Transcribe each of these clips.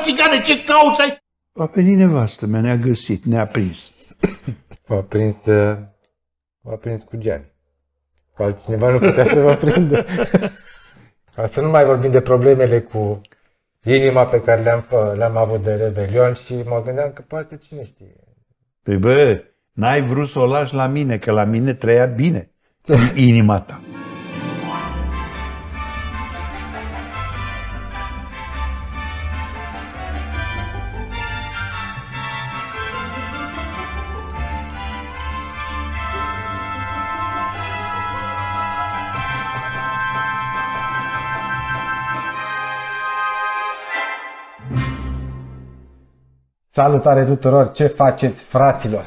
țigane, ce cauți ai? A venit nevastă mea, ne-a găsit, ne-a prins. M-a prins, m-a uh, prins cu Gianni. altcineva nu putea să vă prindă. să nu mai vorbim de problemele cu inima pe care le-am, le-am avut de rebelion și mă gândeam că poate cine știe. Păi bă, n-ai vrut să o lași la mine, că la mine trăia bine inima ta. Salutare tuturor! Ce faceți, fraților?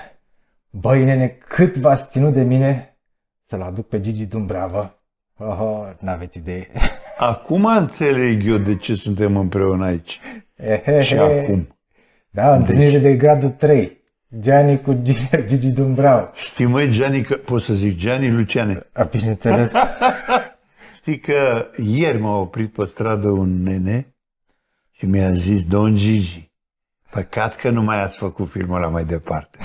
Băi, nene, cât v-ați ținut de mine să-l aduc pe Gigi Dumbreavă? Oh, oh, n-aveți idee. Acum înțeleg eu de ce suntem împreună aici. Și acum. Da, deci- întâlnire deci... de gradul 3. Gianni cu Gigi, Gigi Știi, măi, Gianni, că pot să zic Gianni Luciane. A, bineînțeles. Știi că ieri m-a oprit pe stradă un nene și mi-a zis Don Gigi. Păcat că nu mai ați făcut filmul la mai departe.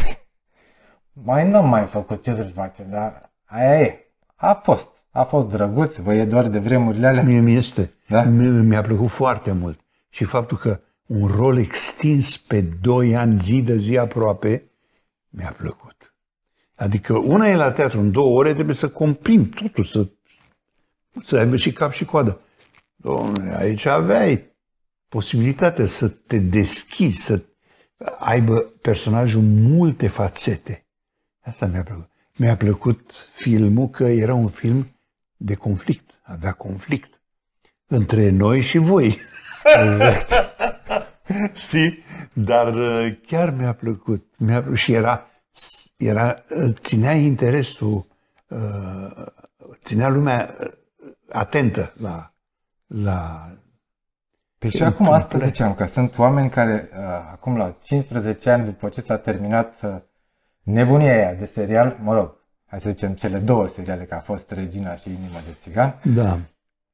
mai nu am mai făcut, ce să și face, dar aia e. A fost. A fost drăguț, vă e doar de vremurile alea? Mie da? mi este. Da? Mi-a plăcut foarte mult. Și faptul că un rol extins pe 2 ani, zi de zi aproape, mi-a plăcut. Adică una e la teatru, în două ore trebuie să comprim totul, să, să aibă și cap și coadă. Domnule, aici aveai posibilitatea să te deschizi, să aibă personajul multe fațete. Asta mi-a plăcut. Mi-a plăcut filmul că era un film de conflict, avea conflict între noi și voi. Exact. Știi? Dar uh, chiar mi-a plăcut. Mi-a plăcut. Și era, era, uh, ținea interesul, uh, ținea lumea atentă la, la Păi și acum asta ziceam, că sunt oameni care uh, acum la 15 ani după ce s-a terminat uh, nebunia aia de serial, mă rog, hai să zicem cele două seriale, că a fost Regina și Inima de Țigan, da.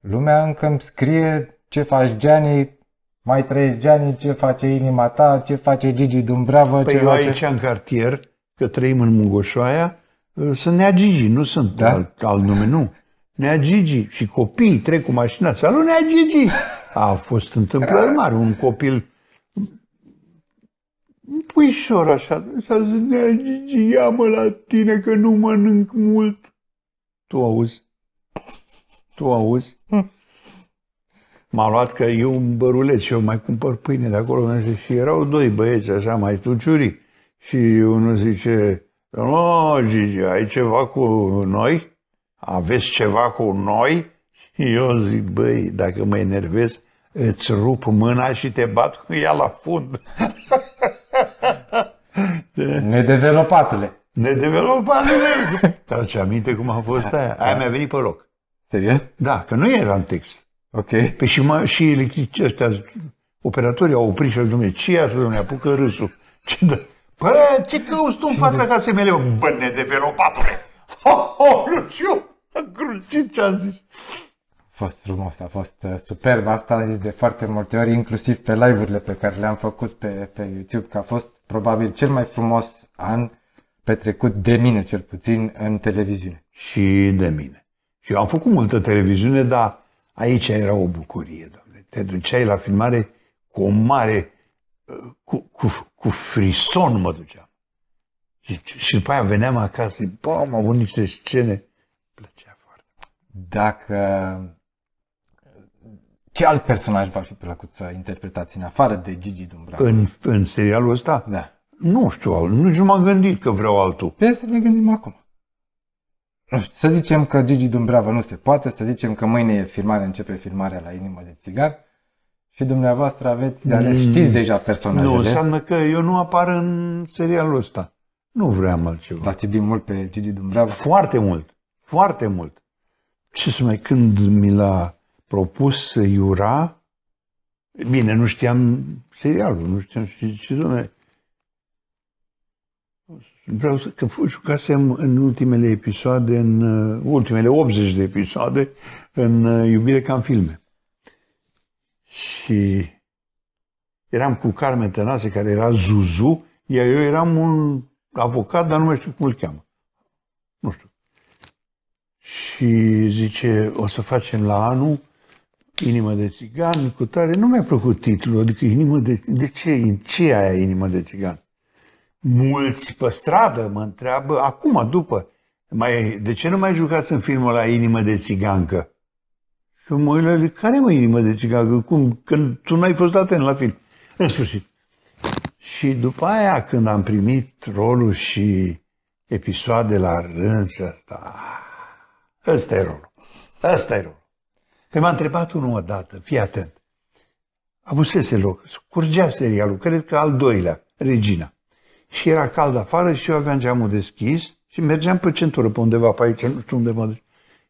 lumea încă îmi scrie ce faci Gianni, mai trăiești Gianni, ce face inima ta, ce face Gigi Dumbravă, păi ce eu face... aici în cartier, că trăim în Mugoșoaia, uh, sunt nea Gigi, nu sunt da? alt, alt nume, nu. Nea Gigi și copiii trec cu mașina. Salut, Nea Gigi! A fost întâmplări mari. Un copil un puișor așa, și-a zis, Nea Gigi, ia-mă la tine că nu mănânc mult. Tu auzi? Tu auzi? Hm. M-a luat că eu un băruleț și eu mai cumpăr pâine de acolo. Și erau doi băieți așa mai tuciuri. Și unul zice, nu, Gigi, ai ceva cu noi? aveți ceva cu noi? Eu zic, băi, dacă mă enervez, îți rup mâna și te bat cu ea la fund. Nedevelopatele. Nedevelopatele. Dar ce aminte cum a fost aia? Aia mi-a venit pe loc. Serios? Da, că nu era în text. Ok. Pe și, mă, și electricii ăștia, operatorii au oprit și au zis, ce ia să domne, apucă râsul. Ce dă? Bă, ce cauți tu în fața casei mele? Bă, nedevelopatule! Ho, ho, Luciu! Crucit ce am zis. A fost frumos, a fost uh, superb, asta am zis de foarte multe ori, inclusiv pe live-urile pe care le-am făcut pe, pe YouTube, că a fost probabil cel mai frumos an petrecut de mine, cel puțin, în televiziune. Și de mine. Și eu am făcut multă televiziune, dar aici era o bucurie, doamne. Te duceai la filmare cu o mare, uh, cu, cu, cu frison mă duceam. Și, și după aia veneam acasă, bă, am avut niște scene plăcea foarte mult. Dacă... Ce alt personaj v-ar fi plăcut să interpretați în afară de Gigi Dumbrava? În, în serialul ăsta? Da. Nu știu, nici nu m-am gândit că vreau altul. Pe să ne gândim acum. Nu știu, să zicem că Gigi Dumbrava nu se poate, să zicem că mâine e filmare, începe filmarea la Inimă de Țigar și dumneavoastră aveți dar mm. știți deja personajele. Nu, înseamnă că eu nu apar în serialul ăsta. Nu vreau altceva. L-ați iubit mult pe Gigi Dumbrava? Foarte mult. Foarte mult. și să mai, când mi l-a propus să Iura, bine, nu știam serialul, nu știam și ce domne. Vreau să, că jucasem în ultimele episoade, în uh, ultimele 80 de episoade, în uh, Iubire ca în filme. Și eram cu Carmen Tănase, care era Zuzu, iar eu eram un avocat, dar nu mai știu cum îl cheamă și zice, o să facem la anul Inimă de țigan, cu tare, nu mi-a plăcut titlul, adică inimă de, de ce, ce e aia inimă de țigan? Mulți pe stradă mă întreabă, acum, după, mai, de ce nu mai jucați în filmul la inimă de țigancă? Și mă uit care mă inimă de țigancă? Cum? Când tu n-ai fost atent la film. În sfârșit. Și după aia, când am primit rolul și episoade la rând și asta, Ăsta e rolul. Ăsta e rolul. Când m-a întrebat unul odată, fii atent, avusese loc, curgea serialul, cred că al doilea, Regina. Și era cald afară și eu aveam geamul deschis și mergeam pe centură, pe undeva, pe aici, nu știu unde mă duc.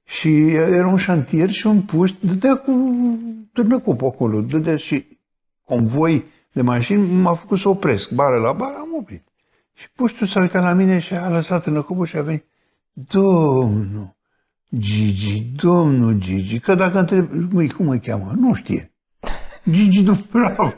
Și era un șantier și un puști, dădea cu târnăcup acolo, dădea și convoi de mașini, m-a făcut să opresc, bară la bară, am oprit. Și puștiul s-a uitat la mine și a lăsat târnăcupul și a venit, Domnul, Gigi, domnul Gigi, că dacă întreb, măi, cum mă cheamă? Nu știe. Gigi bravo.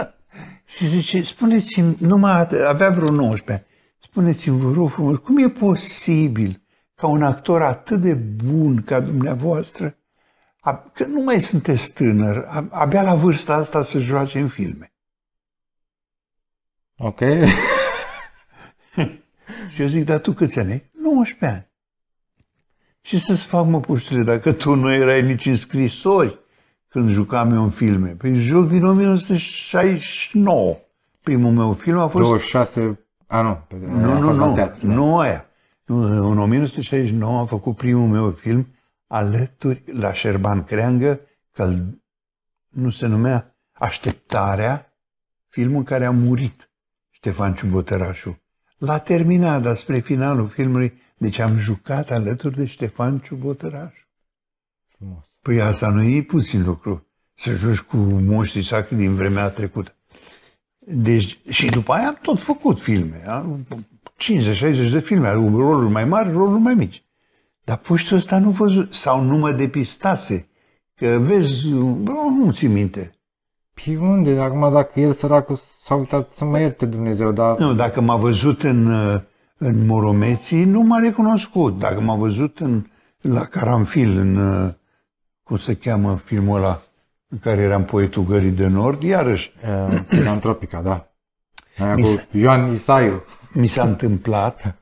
și zice, spuneți-mi, numai avea vreo 19 ani, spuneți-mi, vă rog frumos, cum e posibil ca un actor atât de bun ca dumneavoastră, că nu mai sunteți tânăr, a, abia la vârsta asta să joace în filme. Ok. și eu zic, dar tu câți ani ai? 19 ani. Și să-ți fac, mă, puștire, dacă tu nu erai nici în scrisori când jucam eu în filme. Păi joc din 1969. Primul meu film a fost... 26... A, nu. Nu, nu, nu. nu aia. Da. În 1969 am făcut primul meu film alături la Șerban Creangă, că nu se numea Așteptarea, filmul care a murit Ștefan Ciubotărașu. L-a terminat, dar spre finalul filmului deci am jucat alături de Ștefan Ciubotăraș. Frumos. Păi asta nu e puțin lucru, să joci cu moștii sacri din vremea trecută. Deci, și după aia am tot făcut filme, 50-60 de filme, roluri mai mari, roluri mai mici. Dar puștul ăsta nu văzut, sau nu mă depistase, că vezi, bă, nu ți minte. Păi unde? Acum dacă el săracul s-a uitat să mă ierte Dumnezeu, dar... Nu, dacă m-a văzut în în Moromeții, nu m-a recunoscut. Dacă m-a văzut în, la Caramfil, în, uh, cum se cheamă filmul ăla, în care eram poetul Gării de Nord, iarăși. Uh, Filantropica, da. mi Ioan Isaiu. Mi s-a întâmplat,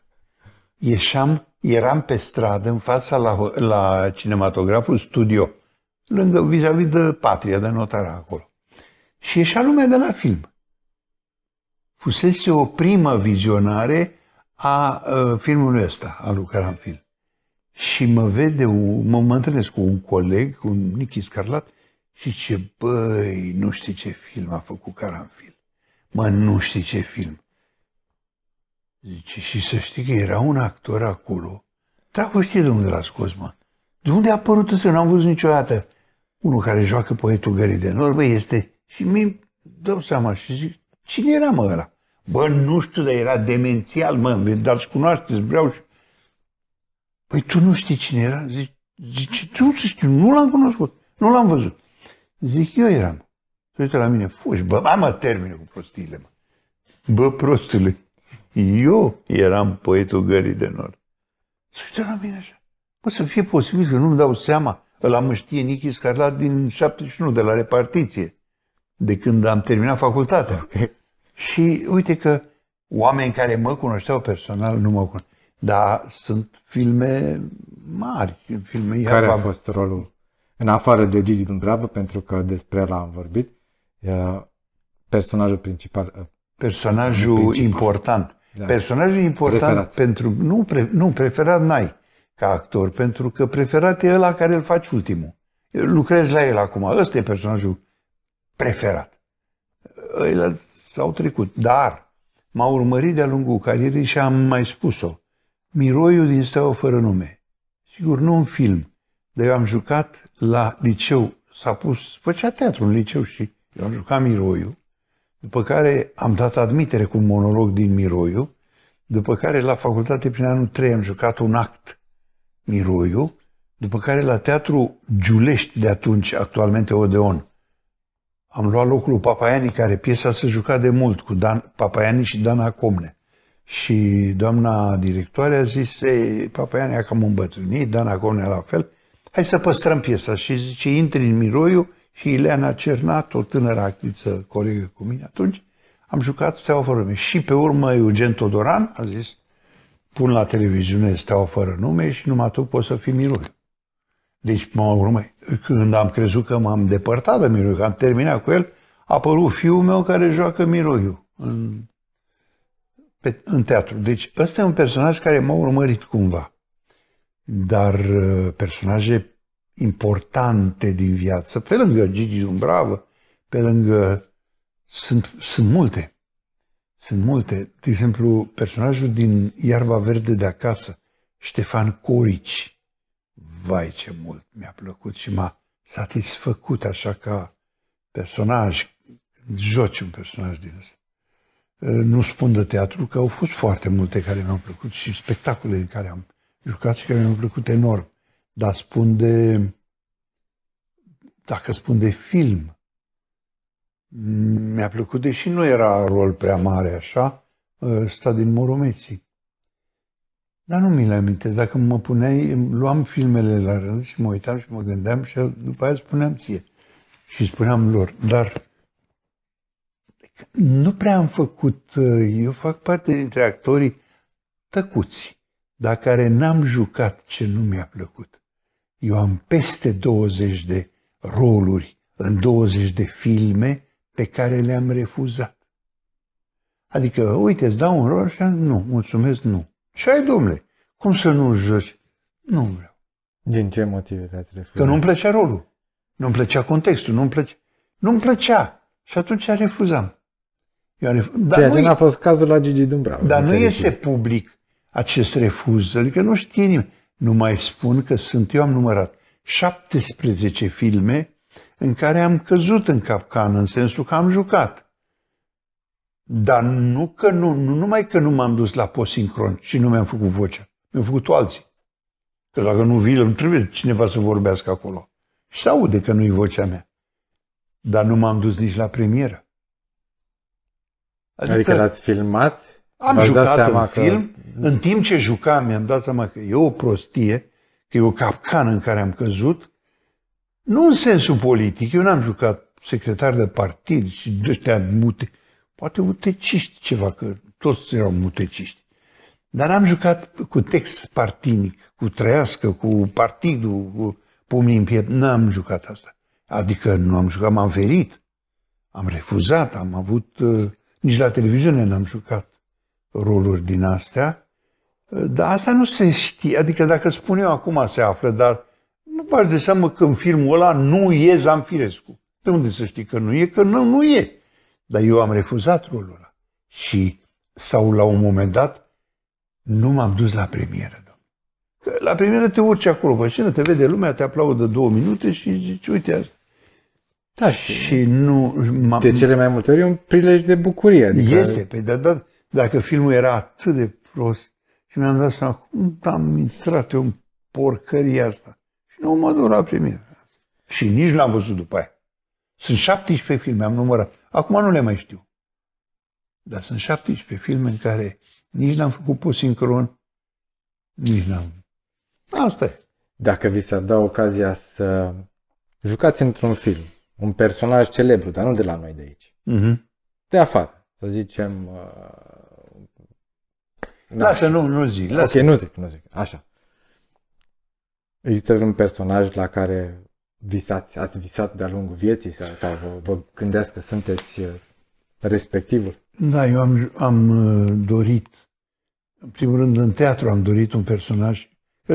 ieșam, eram pe stradă în fața la, la cinematograful studio, lângă, vis-a-vis de Patria, de notara acolo. Și ieșea lumea de la film. Fusese o primă vizionare a filmului ăsta, a lui Caranfil. Și mă vede, mă, mă întâlnesc cu un coleg, cu Nichi Scarlat, și ce băi, nu știi ce film a făcut Caranfil. Mă, nu știi ce film. Zice, și să știi că era un actor acolo. Da, vă știe de unde l-a scos, mă. De unde a apărut ăsta? N-am văzut niciodată. Unul care joacă poetul Gării de Nor, bă, este... Și mi dau seama și zic, cine era mă ăla? Bă, nu știu, dar era demențial, mă, dar cunoașteți, vreau și... Păi tu nu știi cine era? Zici, zice, tu nu știu, nu l-am cunoscut, nu l-am văzut. Zic, eu eram. Se uită la mine, fugi, bă, mă, termină cu prostiile, mă. Bă, prostule, eu eram poetul Gării de Nord. Se uită la mine așa. Bă, să fie posibil că nu-mi dau seama. Ăla am știe Nichi Scarlat din 71, de la repartiție, de când am terminat facultatea. Okay. Și uite că oameni care mă cunoșteau personal nu mă cunoșteau. Dar sunt filme mari, filme Care a fost rolul? În afară de Gigi Dumbrava pentru că despre el am vorbit, personajul principal. Personajul principal. important. Da. Personajul important preferat. pentru... Nu, pre, nu, preferat n-ai ca actor, pentru că preferat e ăla care îl faci ultimul. Lucrezi la el acum. Ăsta e personajul preferat. Ăla s-au trecut. Dar m-a urmărit de-a lungul carierei și am mai spus-o. Miroiul din Steaua fără nume. Sigur, nu un film, dar eu am jucat la liceu, s-a pus, făcea teatru în liceu și eu am jucat Miroiul, după care am dat admitere cu un monolog din Miroiu, după care la facultate prin anul 3 am jucat un act Miroiu, după care la teatru Giulești de atunci, actualmente Odeon, am luat locul lui Papaiani, care piesa se juca de mult cu Dan, Papaiani și Dana Comne. Și doamna directoare a zis, Ei, Papaiani a cam îmbătrânit, Dana Comne la fel, hai să păstrăm piesa. Și zice, intri în Miroiu și Ileana Cernat, o tânără actriță, colegă cu mine atunci, am jucat Steaua fără nume. Și pe urmă Eugen Todoran a zis, pun la televiziune Steaua fără nume și numai tu poți să fii Miroiu. Deci, mă urmă, când am crezut că m-am depărtat de Miroiu, că am terminat cu el, a apărut fiul meu care joacă Miroiu în, pe, în teatru. Deci, ăsta e un personaj care m-a urmărit cumva. Dar uh, personaje importante din viață, pe lângă Gigi Dumbravă, pe lângă... Sunt, sunt multe. Sunt multe. De exemplu, personajul din Iarba Verde de acasă, Ștefan Corici, vai ce mult mi-a plăcut și m-a satisfăcut așa ca personaj, când joci un personaj din ăsta. Ă, nu spun de teatru că au fost foarte multe care mi-au plăcut și spectacole în care am jucat și care mi-au plăcut enorm. Dar spun de, dacă spun de film, mi-a plăcut, deși nu era rol prea mare așa, ă, ăsta din Moromeții. Dar nu mi le amintesc. Dacă mă puneai, luam filmele la rând și mă uitam și mă gândeam și după aia spuneam ție. Și spuneam lor. Dar nu prea am făcut, eh, eu fac parte dintre actorii tăcuți, dar care n-am jucat ce nu mi-a plăcut. Eu am peste 20 de roluri în 20 de filme pe care le-am refuzat. Adică, uite, îți dau un rol și am, nu, mulțumesc, nu. Și ai, domnule, cum să nu joci? Nu vreau. Din ce motive te-ați refuzat? Că nu-mi plăcea rolul. Nu-mi plăcea contextul, nu-mi plăcea. Nu-mi plăcea. Și atunci refuzam. Eu ref... Dar Ceea nu n-a fost cazul la Gigi Dumbrava. Dar nu este public acest refuz, adică nu știe nimeni. Nu mai spun că sunt, eu am numărat 17 filme în care am căzut în capcană, în sensul că am jucat. Dar nu, că nu, nu numai că nu m-am dus la post-sincron și nu mi-am făcut vocea, mi-au făcut alții. Că dacă nu vii, îmi trebuie cineva să vorbească acolo. Și se aude că nu-i vocea mea. Dar nu m-am dus nici la premieră. Adică, adică l-ați filmat? Am jucat în film. Că... În timp ce jucam, mi-am dat seama că e o prostie, că e o capcană în care am căzut. Nu în sensul politic. Eu n-am jucat secretar de partid și de ăștia mute poate uteciști ceva, că toți erau muteciști. Dar am jucat cu text partinic, cu trăiască, cu partidul, cu pumnii în piept. N-am jucat asta. Adică nu am jucat, m-am ferit. Am refuzat, am avut... Uh, nici la televiziune n-am jucat roluri din astea. Uh, dar asta nu se știe. Adică dacă spun eu acum se află, dar nu faci de seamă că în filmul ăla nu e Zamfirescu. De unde să știi că nu e? Că nu, nu e. Dar eu am refuzat rolul ăla. Și sau la un moment dat nu m-am dus la premieră, domn. Că la premieră te urci acolo pe scenă, te vede lumea, te aplaudă două minute și zici, uite asta. Da, și nu... De cele mai multe ori e un prilej de bucurie. Adică este, pe păi, de da, da, dacă filmul era atât de prost și mi-am dat seama cum am intrat eu în porcăria asta. Și nu mă duc la premieră. Și nici l-am văzut după aia. Sunt 17 filme, am numărat. Acum nu le mai știu. Dar sunt 17 filme în care nici n-am făcut sincron, nici n-am. Asta e. Dacă vi s-ar da ocazia să jucați într-un film, un personaj celebru, dar nu de la noi de aici, uh-huh. de afară, să zicem... Uh, lasă, nu, nu zic. Lasă. Ok, nu zic, nu zic. Așa. Există un personaj la care visați, ați visat de-a lungul vieții sau, sau vă, vă gândească că sunteți uh, respectivul? Da, eu am, am uh, dorit, în primul rând în teatru am dorit un personaj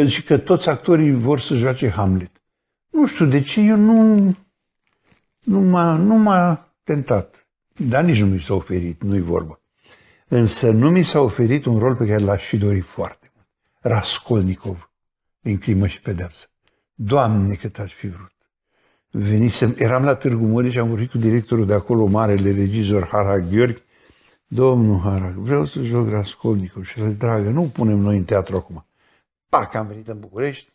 și că toți actorii vor să joace Hamlet. Nu știu de ce, eu nu, nu, m-a, nu m-a tentat. Dar nici nu mi s-a oferit, nu-i vorba. Însă nu mi s-a oferit un rol pe care l-aș fi dorit foarte mult. Raskolnikov, din Crimă și Pedeapsă. Doamne, cât aș fi vrut venisem, eram la Târgu Mureș și am vorbit cu directorul de acolo, marele regizor Harag Gheorghe, domnul Harag, vreau să joc Raskolnikov și el dragă, nu punem noi în teatru acum. Pac, am venit în București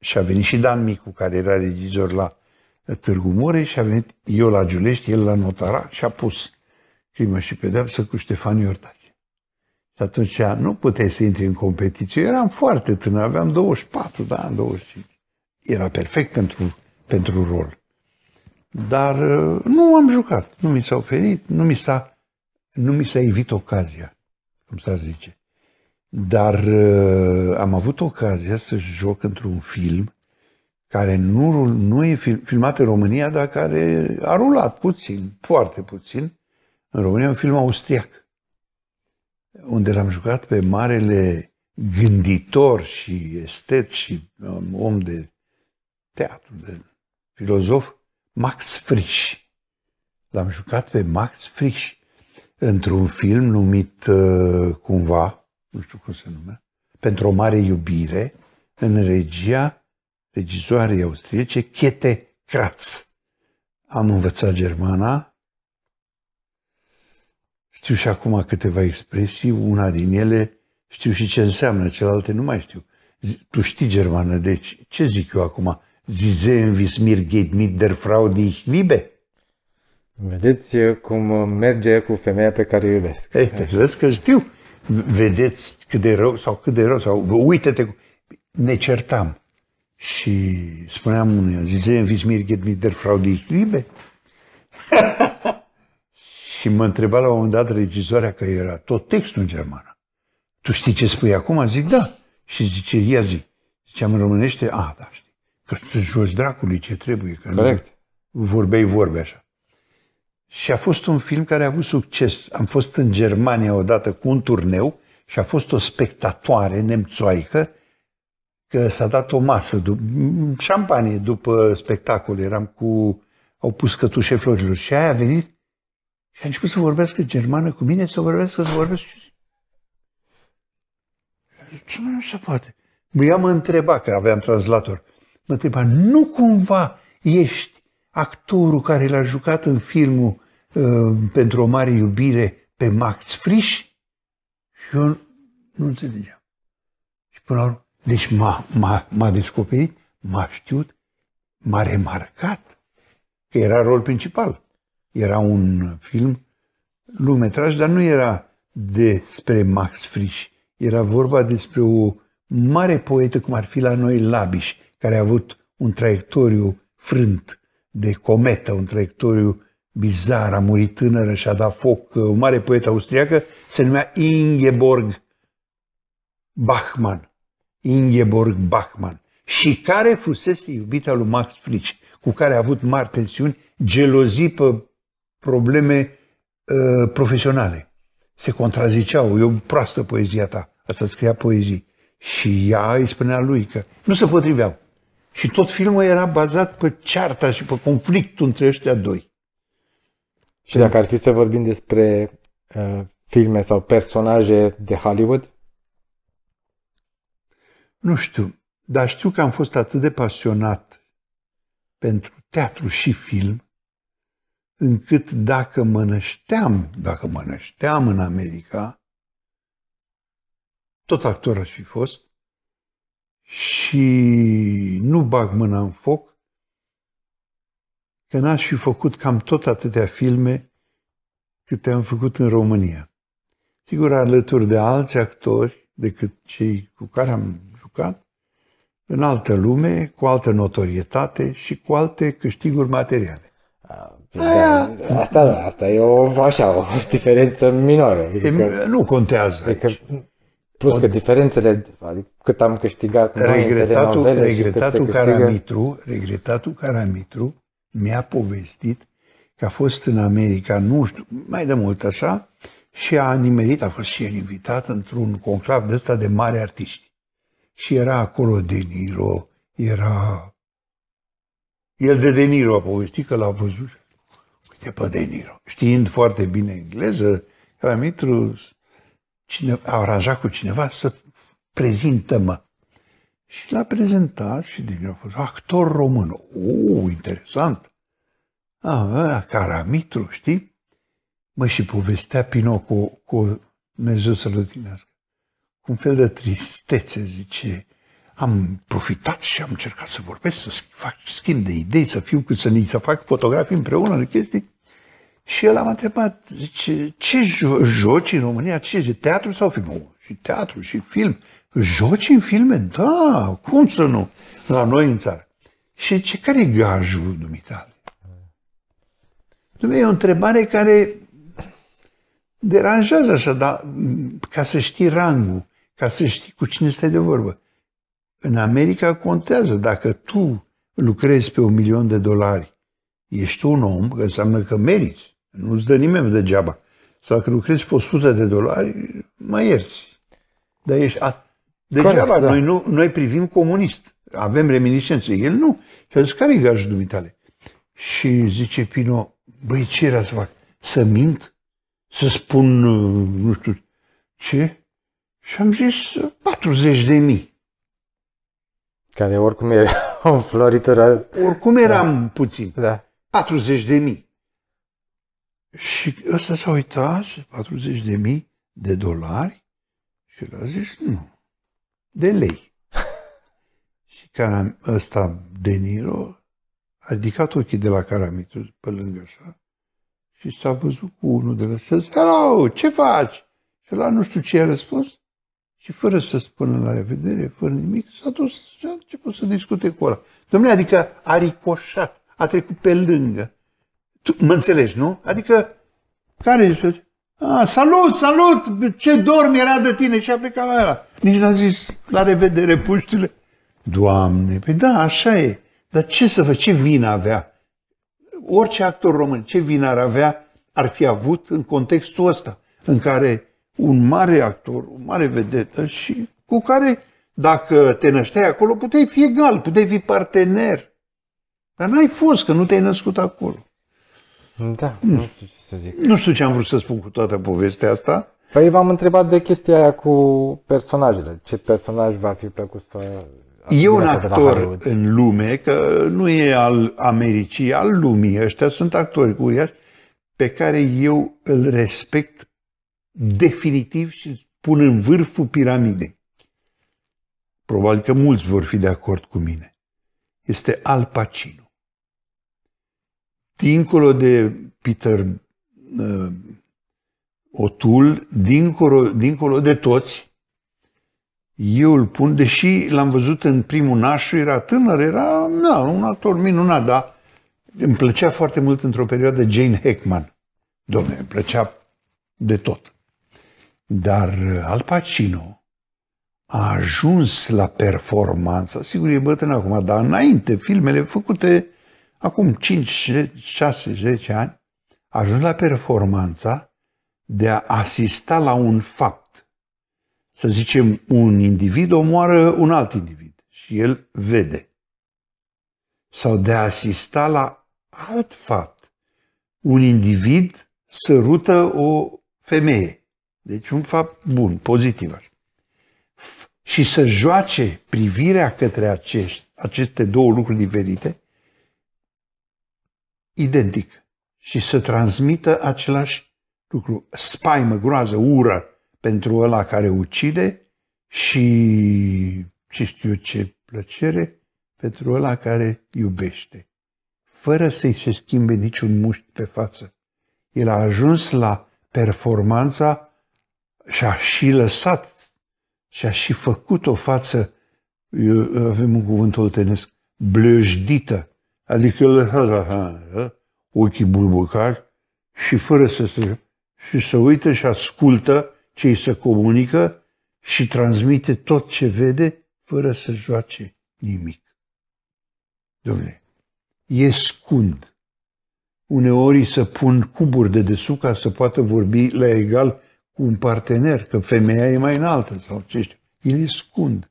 și a venit și Dan Micu, care era regizor la Târgu Mureș și a venit eu la Giulești, el la Notara și a pus crimă și pedeapsă cu Ștefan Iordache. Și atunci nu puteai să intri în competiție. Eu eram foarte tânăr, aveam 24 da, 25. Era perfect pentru pentru rol. Dar uh, nu am jucat, nu mi s-a oferit, nu mi s-a, nu mi s-a evit ocazia, cum s-ar zice. Dar uh, am avut ocazia să joc într-un film care nu, nu e film, filmat în România, dar care a rulat puțin, foarte puțin, în România, un film austriac, unde l-am jucat pe marele gânditor și estet și um, om de teatru, de filozof Max Frisch. L-am jucat pe Max Frisch într-un film numit uh, cumva, nu știu cum se numea, Pentru o mare iubire, în regia regizoarei austriece Chete Kratz. Am învățat germana, știu și acum câteva expresii, una din ele știu și ce înseamnă, celelalte nu mai știu. Tu știi germană, deci ce zic eu acum? Sie sehen, wie es mir geht mit der Frau, die ich liebe. Vedeți cum merge cu femeia pe care o iubesc. Ei, eh, vezi că știu. Vedeți cât de rău sau cât de rău sau uite-te. Ne certam. Și spuneam unuia, zice, vis mir get mit der Frau, die ich liebe. și mă întreba la un moment dat regizoarea că era tot textul în germană. Tu știi ce spui acum? Zic, da. Și zice, ia zi. Ziceam în românește, a, ah, da, știu. Că îți joci dracului ce trebuie. Că Corect. Nu vorbei vorbe așa. Și a fost un film care a avut succes. Am fost în Germania odată cu un turneu și a fost o spectatoare nemțoaică că s-a dat o masă, dup- șampanie după spectacol. Eram cu... au pus cătușe florilor. Și aia a venit și a început să vorbească germană cu mine, să vorbească, să vorbesc. Ce nu se poate? Ea mă întreba, că aveam translator, mă întreba, nu cumva ești actorul care l-a jucat în filmul uh, Pentru o mare iubire pe Max Frisch? Și eu nu înțelegeam. Și până la urmă, deci m-a, m-a, m-a descoperit, m-a știut, m-a remarcat că era rol principal. Era un film lumetraj, dar nu era despre Max Frisch. Era vorba despre o mare poetă, cum ar fi la noi Labiș care a avut un traiectoriu frânt de cometă, un traiectoriu bizar, a murit tânără și a dat foc. O uh, mare poetă austriacă se numea Ingeborg Bachmann. Ingeborg Bachmann. Și care fusese iubita lui Max Frisch, cu care a avut mari tensiuni, gelozii pe probleme uh, profesionale. Se contraziceau, eu proastă poezia ta, asta scria poezii. Și ea îi spunea lui că nu se potriveau. Și tot filmul era bazat pe cearta și pe conflictul între ăștia doi. Și dacă ar fi să vorbim despre uh, filme sau personaje de Hollywood? Nu știu, dar știu că am fost atât de pasionat pentru teatru și film, încât dacă mă nășteam, dacă mă nășteam în America, tot actor aș fi fost, și nu bag mâna în foc, că n-aș fi făcut cam tot atâtea filme câte am făcut în România. Sigur, alături de alți actori decât cei cu care am jucat, în altă lume, cu altă notorietate și cu alte câștiguri materiale. Ah, da, Aia... asta, nu, asta e o, așa, o diferență minoră. E, adică, nu contează. Adică aici. Adică, Plus că diferențele, adică cât am câștigat regretatul, noi regretatul, caramitru, regretatul Caramitru mi-a povestit că a fost în America, nu știu, mai de mult așa, și a nimerit, a fost și el invitat într-un conclav de ăsta de mari artiști. Și era acolo De Niro, era... El de De Niro a povestit că l-a văzut. Uite pe De Niro. Știind foarte bine engleză, Caramitru cine, a aranjat cu cineva să prezintă-mă. Și l-a prezentat și din a fost actor român. O, interesant! A Caramitru, știi? Mă, și povestea Pino cu, cu Dumnezeu să-l odinească. Cu un fel de tristețe, zice, am profitat și am încercat să vorbesc, să fac schimb de idei, să fiu cu să, să fac fotografii împreună, de chestii. Și el am întrebat, zice, ce joci în România? Ce, teatru sau film? Și teatru, și film. Joci în filme? Da, cum să nu? La noi în țară. Și ce care e gajul dumitale? Dumnezeu, e o întrebare care deranjează așa, dar mm, ca să știi rangul, ca să știi cu cine stai de vorbă. În America contează dacă tu lucrezi pe un milion de dolari, ești un om, înseamnă că meriți. Nu-ți dă nimeni degeaba. Sau dacă lucrezi pe 100 de dolari, mai ierți. Dar ești... A... Degeaba, da. noi, nu, noi privim comunist. Avem reminiscențe. El nu. Și a zis, care-i gajul dumitale? Și zice Pino, băi, ce era să fac? Să mint? Să spun, uh, nu știu, ce? Și am zis 40 de mii. Care oricum era o floritură. Oricum eram da. puțin. Da. 40 de mii. Și ăsta s-a uitat, 40 de mii de dolari, și l a zis, nu, de lei. și caram, ăsta, De Niro, a ridicat ochii de la Caramitru pe lângă așa, și s-a văzut cu unul de la sens, hello, ce faci? Și la nu știu ce a răspuns, și fără să spună la revedere, fără nimic, s-a dus și a început să discute cu ăla. Domnule, adică a ricoșat, a trecut pe lângă. Tu mă înțelegi, nu? Adică, care e? Ah, salut, salut, ce dormi era de tine și a plecat la ăla. Nici n-a zis, la revedere, puștile. Doamne, pe păi da, așa e. Dar ce să fac, ce vină avea? Orice actor român, ce vină ar avea, ar fi avut în contextul ăsta, în care un mare actor, un mare vedetă și cu care, dacă te nășteai acolo, puteai fi egal, puteai fi partener. Dar n-ai fost, că nu te-ai născut acolo. Da, hmm. nu știu ce să zic. Nu știu ce am vrut să spun cu toată povestea asta. Păi v-am întrebat de chestia aia cu personajele. Ce personaj va fi plăcut să... E un actor în lume, că nu e al Americii, al lumii. Ăștia sunt actori uriași pe care eu îl respect definitiv și îl pun în vârful piramidei. Probabil că mulți vor fi de acord cu mine. Este Al Pacino dincolo de Peter uh, Otul, dincolo, dincolo de toți, eu îl pun, deși l-am văzut în primul nașul, era tânăr, era na, un actor minunat, dar îmi plăcea foarte mult într-o perioadă Jane Hackman. Dom'le, îmi plăcea de tot. Dar uh, Al Pacino a ajuns la performanță, sigur e bătrân acum, dar înainte, filmele făcute acum 5, 6, 10 ani, ajung la performanța de a asista la un fapt. Să zicem, un individ omoară un alt individ și el vede. Sau de a asista la alt fapt. Un individ sărută o femeie. Deci un fapt bun, pozitiv. Și să joace privirea către acești, aceste două lucruri diferite identic și să transmită același lucru. Spaimă, groază, ură pentru ăla care ucide și ce știu ce plăcere pentru ăla care iubește, fără să-i se schimbe niciun mușchi pe față. El a ajuns la performanța și a și lăsat și a și făcut o față, eu, avem un cuvânt oltenesc, blăjdită, Adică lăsa la hană, ochii bulbucari și fără să se... și să uită și ascultă ce îi se comunică și transmite tot ce vede fără să joace nimic. Domne, e scund. Uneori să pun cuburi de desu ca să poată vorbi la egal cu un partener, că femeia e mai înaltă sau ce știu. El e scund.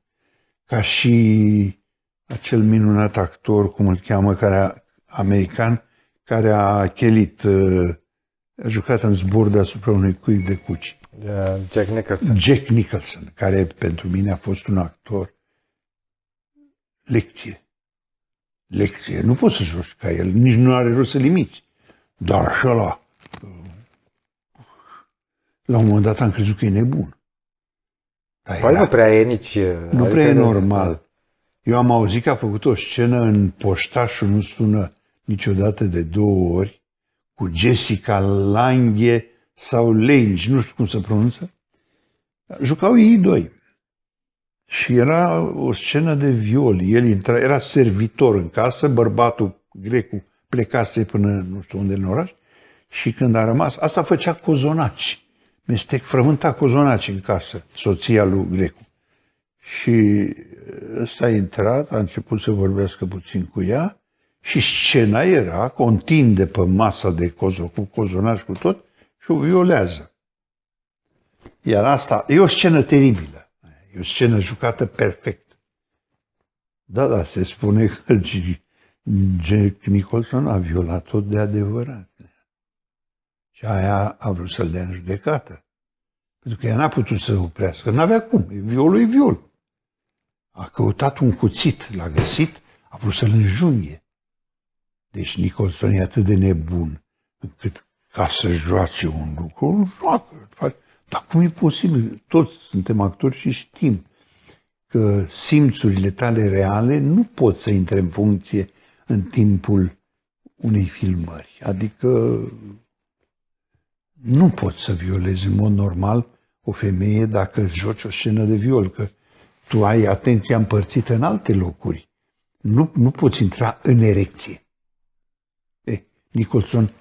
Ca și acel minunat actor, cum îl cheamă, care a, american, care a chelit, uh, a jucat în zbor deasupra unui cuib de cuci. Da, Jack Nicholson. Jack Nicholson, care pentru mine a fost un actor lecție. Lecție. Nu poți să joci ca el, nici nu are rost să limiți. Dar așa la... la un moment dat am crezut că e nebun. Dar păi era... nu prea e nici... Nu adică prea e normal. Eu am auzit că a făcut o scenă în Poștașul nu sună niciodată de două ori cu Jessica Lange sau Lange, nu știu cum se pronunță. Jucau ei doi. Și era o scenă de viol. El intra, era servitor în casă, bărbatul grecu plecase până nu știu unde în oraș și când a rămas, asta făcea cozonaci. Mestec frământa cozonaci în casă, soția lui Grecu. Și ăsta a intrat, a început să vorbească puțin cu ea și scena era că o întinde pe masa de cozo, cu cozonaș cu tot și o violează. Iar asta e o scenă teribilă, e o scenă jucată perfect. Da, da, se spune că Jack Nicholson a violat-o de adevărat. Și aia a vrut să-l dea în judecată. Pentru că ea n-a putut să oprească, n-avea cum, violul e violul. A căutat un cuțit, l-a găsit, a vrut să-l înjunghe. Deci Nicholson e atât de nebun încât ca să joace un lucru, îl joacă. Dar cum e posibil? Toți suntem actori și știm că simțurile tale reale nu pot să intre în funcție în timpul unei filmări. Adică nu poți să violezi în mod normal o femeie dacă joci o scenă de viol, că tu ai atenția împărțită în alte locuri. Nu, nu poți intra în erecție. E, Nicholson,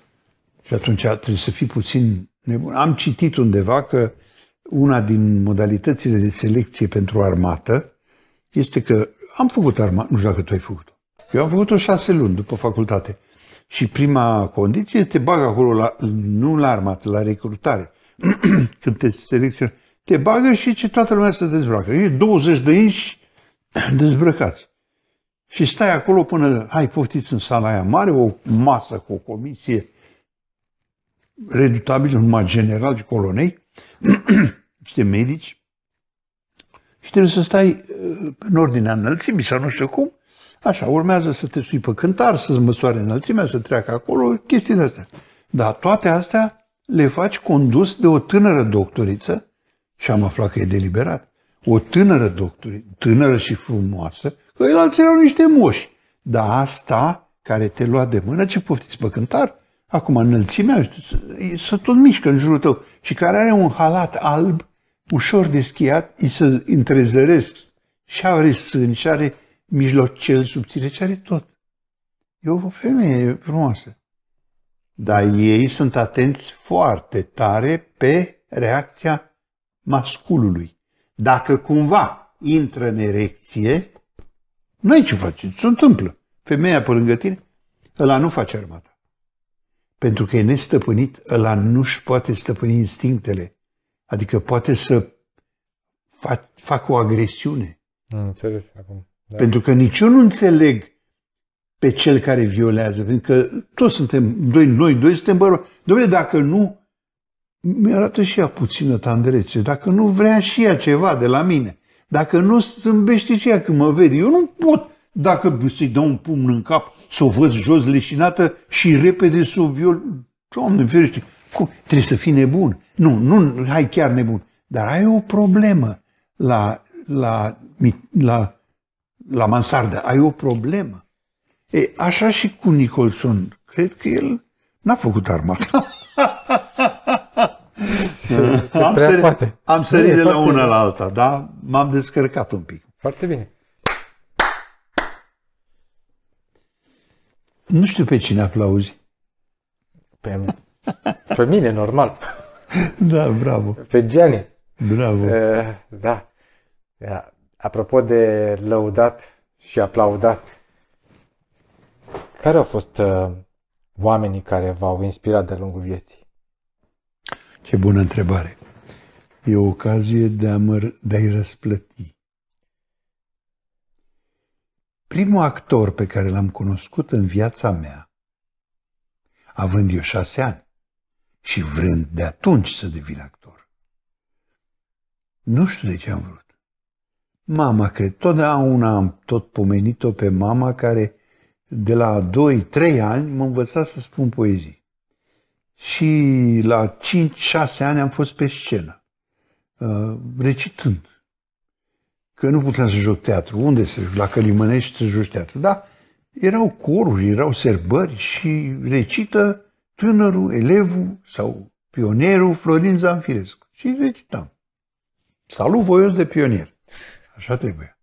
și atunci trebuie să fii puțin nebun. Am citit undeva că una din modalitățile de selecție pentru armată este că am făcut armată, nu știu dacă tu ai făcut-o. Eu am făcut-o șase luni după facultate. Și prima condiție te bag acolo, la, nu la armată, la recrutare. Când te selecționezi, te bagă și ce toată lumea se dezbracă. E 20 de inși dezbrăcați. Și stai acolo până ai poftiți în sala aia mare, o masă cu o comisie redutabilă, numai general și colonei, niște medici, și trebuie să stai uh, în ordinea înălțimii sau nu știu cum, așa, urmează să te sui pe cântar, să-ți măsoare înălțimea, să treacă acolo, chestii de astea. Dar toate astea le faci condus de o tânără doctoriță și am aflat că e deliberat, o tânără doctor, tânără și frumoasă, că el alții erau niște moși. Dar asta care te lua de mână, ce poftiți pe cântar? Acum înălțimea, să tot mișcă în jurul tău și care are un halat alb, ușor deschiat, îi se întrezăresc și are sân și are mijlocel subțire și are tot. E o femeie frumoasă. Dar ei sunt atenți foarte tare pe reacția masculului, dacă cumva intră în erecție, nu ai ce faci, se întâmplă. Femeia pe lângă tine, ăla nu face armata. Pentru că e nestăpânit, ăla nu-și poate stăpâni instinctele. Adică poate să fac, fac o agresiune. Am înțeles acum. Da. Pentru că nici eu nu înțeleg pe cel care violează, pentru că toți suntem, doi, noi doi suntem bărbați. Dom'le, dacă nu mi-arată și ea puțină tandrețe, dacă nu vrea și ea ceva de la mine, dacă nu zâmbește și ea când mă vede, eu nu pot dacă să-i dau un pumn în cap, să o văd jos leșinată și repede să o viol... Doamne, ferește, cum? trebuie să fii nebun. Nu, nu, hai chiar nebun. Dar ai o problemă la, la, la, la mansardă, ai o problemă. E, așa și cu Nicolson. Cred că el n-a făcut armata. se, se am, sări, poate. am sărit de la una bine. la alta, da? M-am descărcat un pic. Foarte bine. Nu știu pe cine aplauzi. Pe, pe mine, normal. Da, bravo. Pe Gianni. Bravo. Uh, da. da. Apropo de lăudat și aplaudat, care au fost uh, oamenii care v-au inspirat de-a lungul vieții? Ce bună întrebare! E o ocazie de, a mă, de a-i răsplăti. Primul actor pe care l-am cunoscut în viața mea, având eu șase ani și vrând de atunci să devin actor, nu știu de ce am vrut. Mama, că totdeauna am tot pomenit-o pe mama care de la 2-3 ani mă învăța să spun poezii și la 5-6 ani am fost pe scenă, uh, recitând. Că nu puteam să joc teatru. Unde să joc? La Călimănești să joci teatru. Da, erau coruri, erau serbări și recită tânărul, elevul sau pionierul Florin Zanfirescu. Și recitam. Salut voios de pionier. Așa trebuie.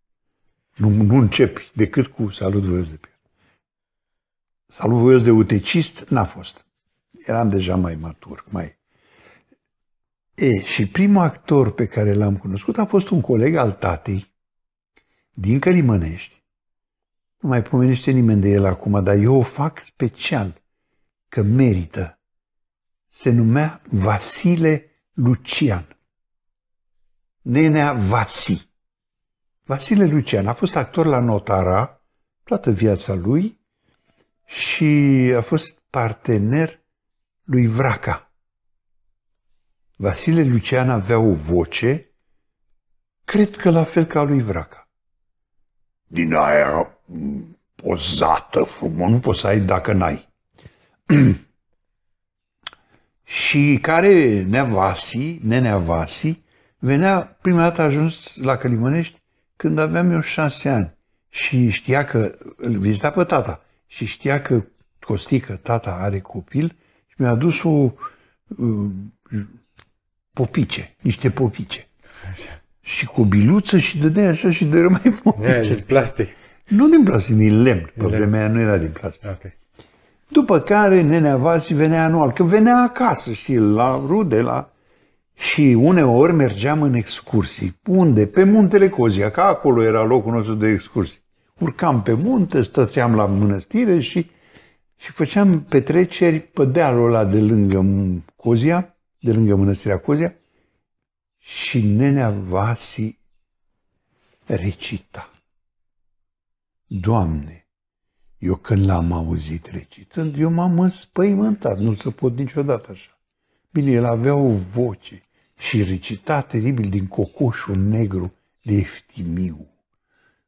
Nu, nu începi decât cu salut voios de pionier. Salut voios de utecist n-a fost eram deja mai matur, mai... E, și primul actor pe care l-am cunoscut a fost un coleg al tatei, din Călimănești. Nu mai pomenește nimeni de el acum, dar eu o fac special, că merită. Se numea Vasile Lucian. Nenea Vasi. Vasile Lucian a fost actor la Notara toată viața lui și a fost partener lui Vraca. Vasile Lucian avea o voce, cred că la fel ca lui Vraca. Din aia pozată, frumos, nu poți să ai dacă n-ai. și care neavasi, neneavasi, venea prima dată ajuns la Călimănești când aveam eu șase ani și știa că îl vizita pe tata și știa că Costică, tata, are copil mi-a adus o uh, popice, niște popice. Așa. Și cu biluță și de așa și de dărâmai popice. Din plastic. Nu din plastic, din lemn. Pe vremea aia nu era din plastic. Okay. După care nenea Vasi venea anual, că venea acasă și la rude, la... Și uneori mergeam în excursii. Unde? Pe muntele Cozia, că acolo era locul nostru de excursii. Urcam pe munte, stăteam la mănăstire și și făceam petreceri pe dealul ăla de lângă Cozia, de lângă mănăstirea Cozia, și nenea Vasi recita. Doamne, eu când l-am auzit recitând, eu m-am înspăimântat, nu se pot niciodată așa. Bine, el avea o voce și recita teribil din cocoșul negru de Eftimiu.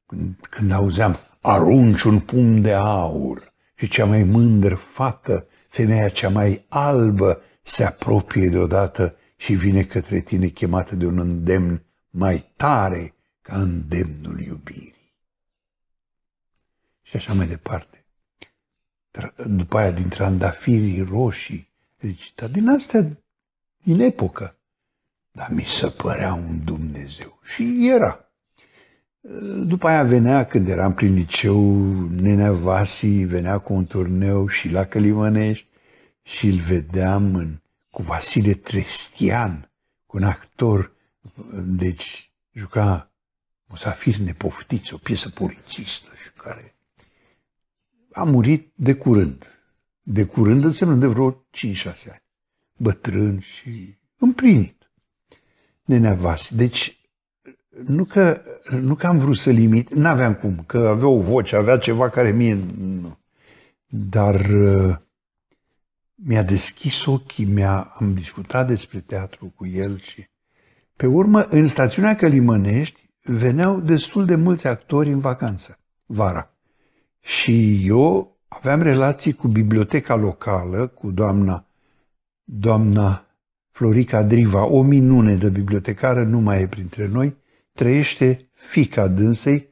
Când, când auzeam, arunci un pumn de aur, și cea mai mândră fată, femeia cea mai albă, se apropie deodată și vine către tine chemată de un îndemn mai tare ca îndemnul iubirii. Și așa mai departe. După aia, din trandafirii roșii, deci, dar din astea, din epocă. Dar mi se părea un Dumnezeu. Și era. După aia venea, când eram prin liceu, Nenea Vasi venea cu un turneu și la Călimănești și îl vedeam în, cu Vasile Trestian, cu un actor, deci juca Musafir Nepoftiț, o piesă polițistă și care a murit de curând. De curând înseamnă de vreo 5-6 ani. Bătrân și împlinit. Nenea Vasi. Deci nu că, nu că am vrut să limit, n-aveam cum, că avea o voce, avea ceva care mie... Nu. Dar uh, mi-a deschis ochii, mi-a, am discutat despre teatru cu el și... Pe urmă, în stațiunea Călimănești veneau destul de mulți actori în vacanță, vara. Și eu aveam relații cu biblioteca locală, cu doamna, doamna Florica Driva, o minune de bibliotecară, nu mai e printre noi, trăiește fica dânsei,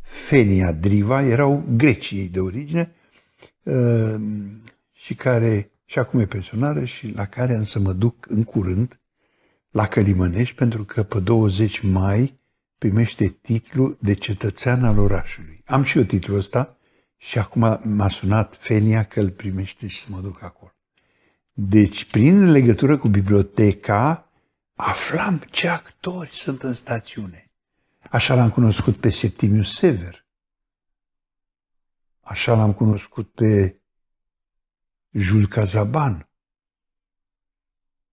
Fenia Driva, erau greciei de origine uh, și care și acum e pensionară și la care am să mă duc în curând la Călimănești pentru că pe 20 mai primește titlul de cetățean al orașului. Am și eu titlul ăsta și acum m-a sunat Fenia că îl primește și să mă duc acolo. Deci, prin legătură cu biblioteca, aflam ce actori sunt în stațiune. Așa l-am cunoscut pe Septimius Sever. Așa l-am cunoscut pe Jules Cazaban.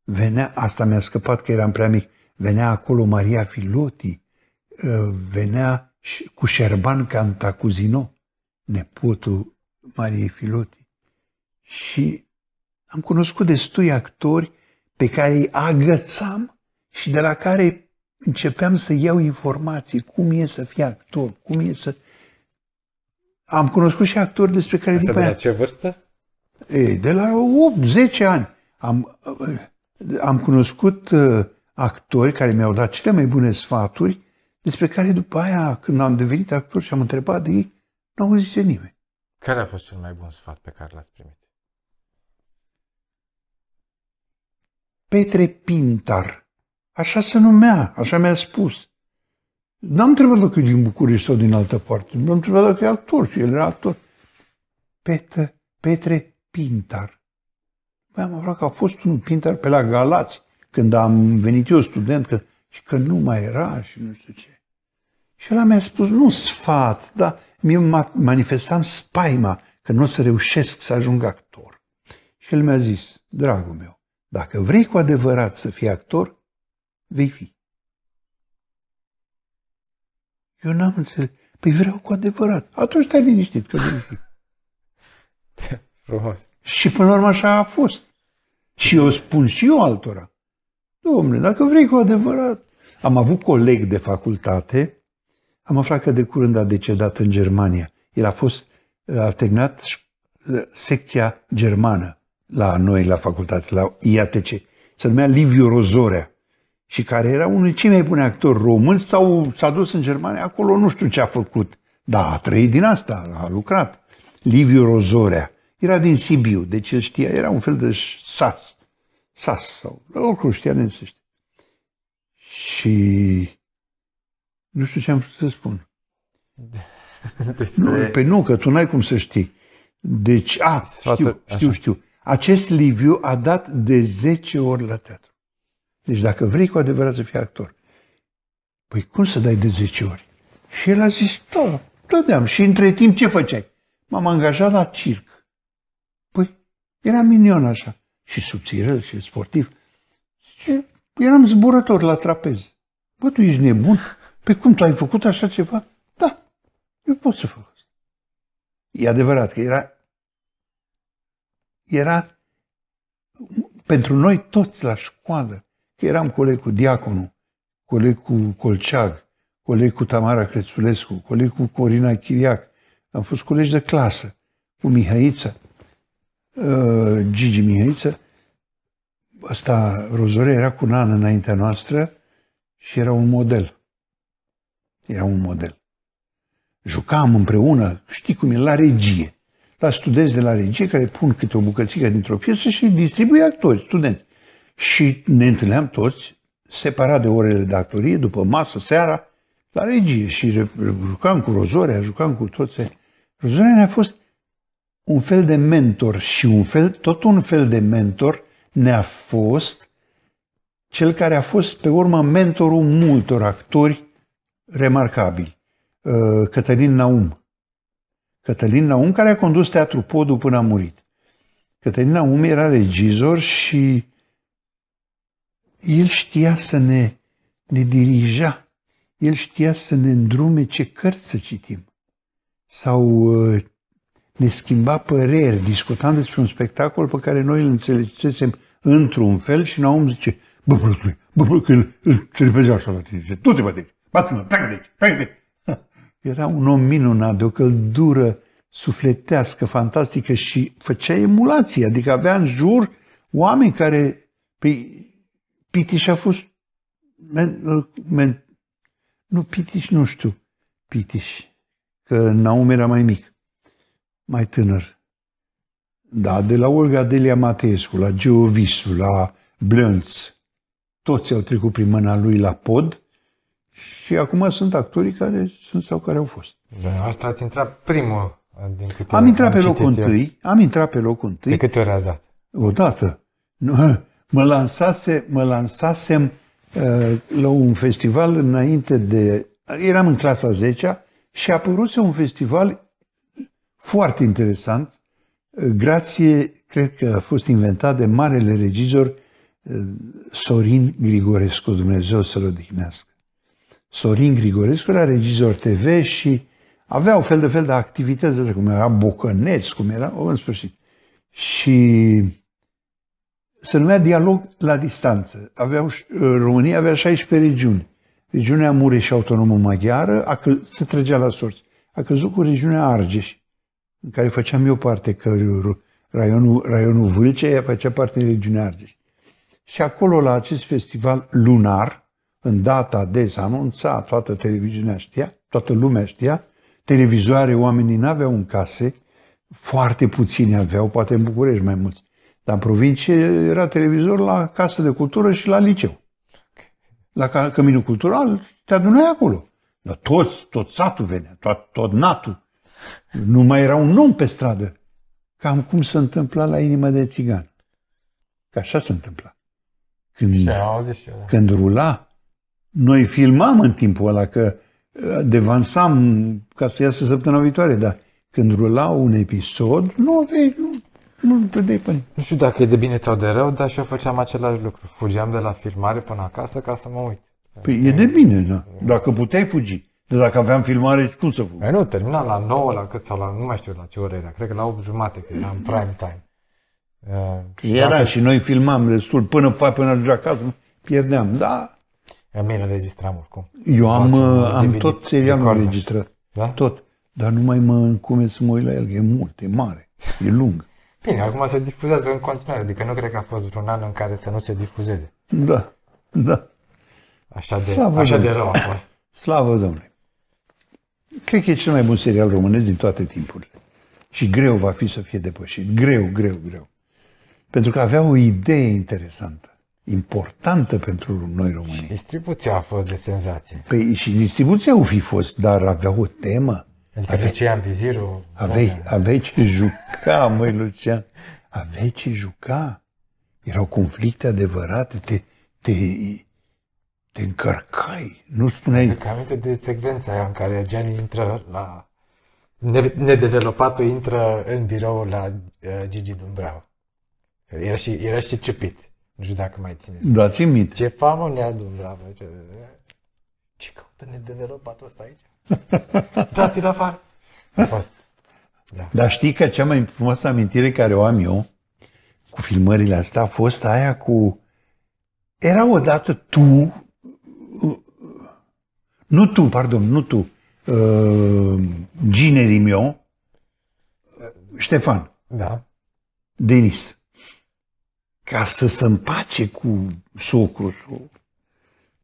Venea, asta mi-a scăpat că eram prea mic, venea acolo Maria Filoti, ă, venea cu Șerban Cantacuzino, nepotul Mariei Filoti. Și am cunoscut destui actori pe care îi agățam și de la care începeam să iau informații, cum e să fii actor, cum e să... Am cunoscut și actori despre care... Asta de la aia... ce vârstă? E, de la 8-10 ani. Am, uh, am cunoscut uh, actori care mi-au dat cele mai bune sfaturi, despre care după aia, când am devenit actor și am întrebat de ei, nu au zis nimeni. Care a fost cel mai bun sfat pe care l-ați primit? Petre Pintar Așa se numea, așa mi-a spus. N-am întrebat dacă e din București sau din altă parte. N-am întrebat dacă e actor și el era actor. Petre, Petre Pintar. Mai am aflat că a fost un Pintar pe la Galați, când am venit eu student, că, și că nu mai era și nu știu ce. Și el mi-a spus, nu sfat, dar mi manifestam spaima că nu o să reușesc să ajung actor. Și el mi-a zis, dragul meu, dacă vrei cu adevărat să fii actor, vei fi. Eu n-am înțeles. Păi vreau cu adevărat. Atunci stai liniștit că vei fi. Și până la urmă așa a fost. Și eu spun și eu altora. Domnule, dacă vrei cu adevărat. Am avut coleg de facultate, am aflat că de curând a decedat în Germania. El a fost, a terminat ă, secția germană la noi, la facultate, la IATC. Se numea Liviu Rozorea și care era unul cei mai buni actori români, sau s-a dus în Germania, acolo nu știu ce a făcut. Da, a trăit din asta, a lucrat. Liviu Rozorea era din Sibiu, deci el știa, era un fel de sas. Sas sau, oricum știa din să Și nu știu ce am vrut să spun. Nu, pe nu, că tu n-ai cum să știi. Deci, a, știu, știu, știu. Acest Liviu a dat de 10 ori la teatru. Deci dacă vrei cu adevărat să fii actor, păi cum să dai de 10 ori? Și el a zis, da, dădeam. Și între timp ce făceai? M-am angajat la circ. Păi, era minion așa. Și subțire și sportiv. Și eram zburător la trapez. Bă, tu ești nebun? Pe păi cum, tu ai făcut așa ceva? Da, eu pot să fac asta. E adevărat că era, era pentru noi toți la școală Eram coleg cu Diaconu, coleg cu Colceag, coleg cu Tamara Crețulescu, coleg cu Corina Chiriac. Am fost colegi de clasă cu Mihăiță, uh, Gigi Mihăiță. Ăsta, Rozore, era cu un an înaintea noastră și era un model. Era un model. Jucam împreună, știi cum e, la regie. La studenți de la regie care pun câte o bucățică dintr-o piesă și distribuie actori, studenți. Și ne întâlneam toți, separat de orele de actorie, după masă, seara, la regie și jucam cu Rozorea, jucam cu toți. Rozorea ne-a fost un fel de mentor și un fel, tot un fel de mentor ne-a fost cel care a fost pe urmă mentorul multor actori remarcabili. Uh, Cătălin Naum. Cătălin Naum care a condus Teatru Podul până a murit. Cătălin Naum era regizor și el știa să ne, ne dirija, El știa să ne îndrume ce cărți să citim sau uh, ne schimba păreri, discutam despre un spectacol pe care noi îl înțelegesem într-un fel și Naum zice, bă, prostule, bă, bă, că îl, îl cerpezea așa la tine, zice, tu te bătești, deci, bate-mă, pleacă de aici, pleacă de aici. Era un om minunat, de o căldură sufletească, fantastică și făcea emulație, adică avea în jur oameni care, pe păi, Pitiș a fost... Men, men, nu, Pitiș nu știu. Pitiș. Că Naum era mai mic, mai tânăr. Da, de la Olga Delia Mateescu, la Geovisu, la Blânț, toți au trecut prin mâna lui la pod și acum sunt actorii care sunt sau care au fost. Da, asta ați intrat primul din câte Am intrat am pe locul întâi. Am intrat pe locul întâi. De câte ori ați dat? O dată. Mă, lansase, mă lansasem uh, la un festival înainte de... Eram în clasa 10 și a apărut un festival foarte interesant, grație, cred că a fost inventat de marele regizor uh, Sorin Grigorescu, Dumnezeu să-l odihnească. Sorin Grigorescu era regizor TV și avea un fel de fel de activități, cum era Bocăneț, cum era, în sfârșit. Și se numea dialog la distanță. Aveau, uh, România avea 16 regiuni. Regiunea Mureș autonomă maghiară a că, se trăgea la sorți. A căzut cu regiunea Argeș, în care făceam eu parte, că raionul, raionul Vâlcea făcea parte din regiunea Argeș. Și acolo, la acest festival lunar, în data de s-a anunțat, toată televiziunea știa, toată lumea știa, televizoare oamenii n-aveau în case, foarte puțini aveau, poate în București mai mulți. Dar în provincie era televizor la Casa de Cultură și la liceu. La Căminul Cultural te adunai acolo. Dar toți, tot satul venea, tot, tot natul. Nu mai era un om pe stradă. Cam cum se întâmpla la inima de țigan. Că așa se întâmpla. Când, când rula, noi filmam în timpul ăla, că devansam ca să iasă săptămâna viitoare, dar când rula un episod, nu nu nu de până. Nu știu dacă e de bine sau de rău, dar și eu făceam același lucru. Fugeam de la filmare până acasă ca să mă uit. Păi e de bine, da. Dacă puteai fugi. De dacă aveam filmare, cum să fugi? Păi nu, termina la 9, la cât sau la, nu mai știu la ce oră era. Cred că la 8 jumate, că în prime time. Uh, era dacă... și noi filmam destul, până fa până ajungea acasă, pierdeam, da. mine înregistram oricum. Eu am, uh, am tot serialul înregistrat. Da? Tot. Dar nu mai mă încume să mă uit la el, e mult, e mare, e lung. Bine, acum se difuzează în continuare, adică nu cred că a fost vreun an în care să nu se difuzeze. Da, da. Așa de, Slavă așa de rău a fost. Slavă Domnului! Cred că e cel mai bun serial românesc din toate timpurile. Și greu va fi să fie depășit. Greu, greu, greu. Pentru că avea o idee interesantă, importantă pentru noi români. Și distribuția a fost de senzație. Păi și distribuția au fi fost, dar avea o temă Adică aveai, Lucian, vizirul... Aveai, aveai ce juca, măi, Lucian. Aveai ce juca. Erau conflicte adevărate, te, te, te încărcai, nu spuneai... Adică aminte de secvența aia în care Gianni intră la... Nedevelopatul intră în birou la uh, Gigi Dumbrau. Era și, era și ciupit. Nu știu dacă mai țineți. Da, țin minte. Ce famă ne-a Dumbrau. Ce, ce caută nedevelopatul ăsta aici? Dați-l afară. Da. Dar știi că cea mai frumoasă amintire care o am eu cu filmările astea a fost aia cu... Era odată tu... Nu tu, pardon, nu tu. Uh, ginerii Gine Ștefan. Da. Denis. Ca să se împace cu socrul,